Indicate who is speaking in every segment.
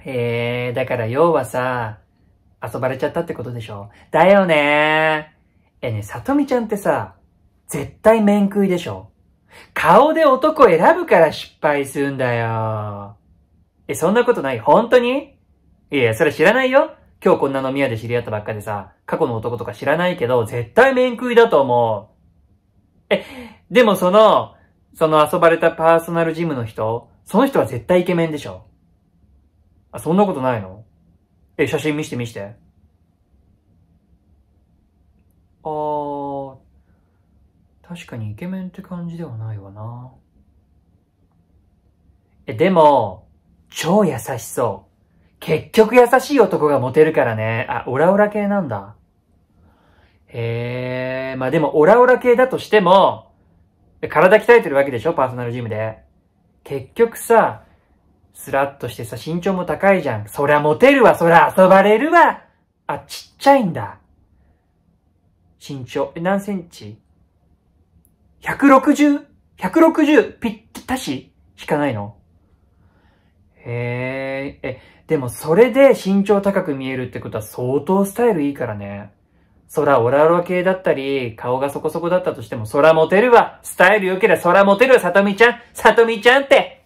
Speaker 1: へえ、だから要はさ、遊ばれちゃったってことでしょだよねー。えね、さとみちゃんってさ、絶対面食いでしょ顔で男選ぶから失敗すんだよ。え、そんなことない本当にいや、それ知らないよ。今日こんな飲み屋で知り合ったばっかでさ、過去の男とか知らないけど、絶対面食いだと思う。え、でもその、その遊ばれたパーソナルジムの人、その人は絶対イケメンでしょあ、そんなことないのえ、写真見して見して。あー、確かにイケメンって感じではないわな。え、でも、超優しそう。結局優しい男がモテるからね。あ、オラオラ系なんだ。へえ、まあでもオラオラ系だとしても、体鍛えてるわけでしょパーソナルジムで。結局さ、スラッとしてさ、身長も高いじゃん。そりゃモテるわ、そりゃ遊ばれるわ。あ、ちっちゃいんだ。身長、え、何センチ ?160?160? ぴったし引かないのへえ、え、でもそれで身長高く見えるってことは相当スタイルいいからね。空オラオラ系だったり、顔がそこそこだったとしても、空モテるわ。スタイル良ければ空モテるわ、さとみちゃん。さとみちゃんって。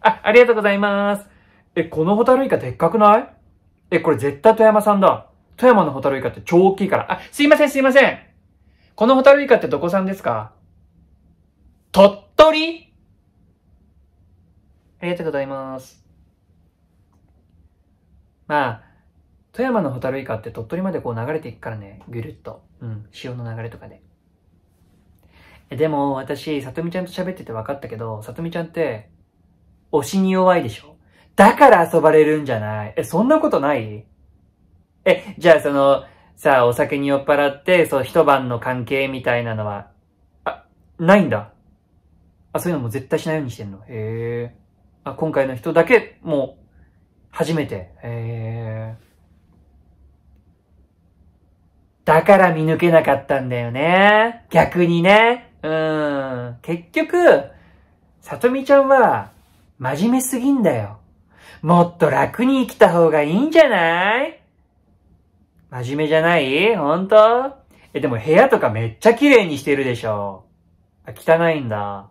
Speaker 1: あ、ありがとうございます。え、このホタルイカでっかくないえ、これ絶対富山さんだ。富山のホタルイカって超大きいから。あ、すいませんすいません。このホタルイカってどこさんですか鳥取ありがとうございます。まあ、富山のホタルイカって鳥取までこう流れていくからね、ぐるっと。うん、潮の流れとかで。でも、私、さとみちゃんと喋ってて分かったけど、さとみちゃんって、推しに弱いでしょだから遊ばれるんじゃないえ、そんなことないえ、じゃあその、さあ、お酒に酔っ払って、そう、一晩の関係みたいなのは、あ、ないんだ。あ、そういうのも絶対しないようにしてんの。へえ。あ、今回の人だけ、もう、初めて。へえ。だから見抜けなかったんだよね。逆にね。うん。結局、さとみちゃんは、真面目すぎんだよ。もっと楽に生きた方がいいんじゃない真面目じゃないほんとえ、でも部屋とかめっちゃ綺麗にしてるでしょ。あ、汚いんだ。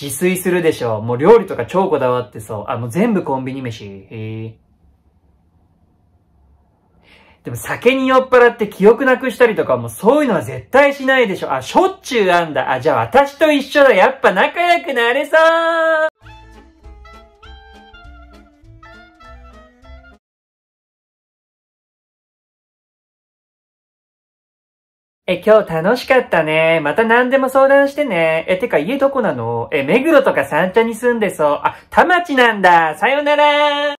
Speaker 1: 自炊するでしょ。もう料理とか超こだわってそう。あ、もう全部コンビニ飯。へえ。でも酒に酔っ払って記憶なくしたりとかもそういうのは絶対しないでしょ。あ、しょっちゅうあんだ。あ、じゃあ私と一緒だ。やっぱ仲良くなれそうえ、今日楽しかったね。また何でも相談してね。え、てか家どこなのえ、目黒とか三茶に住んでそう。あ、田町なんだ。さよなら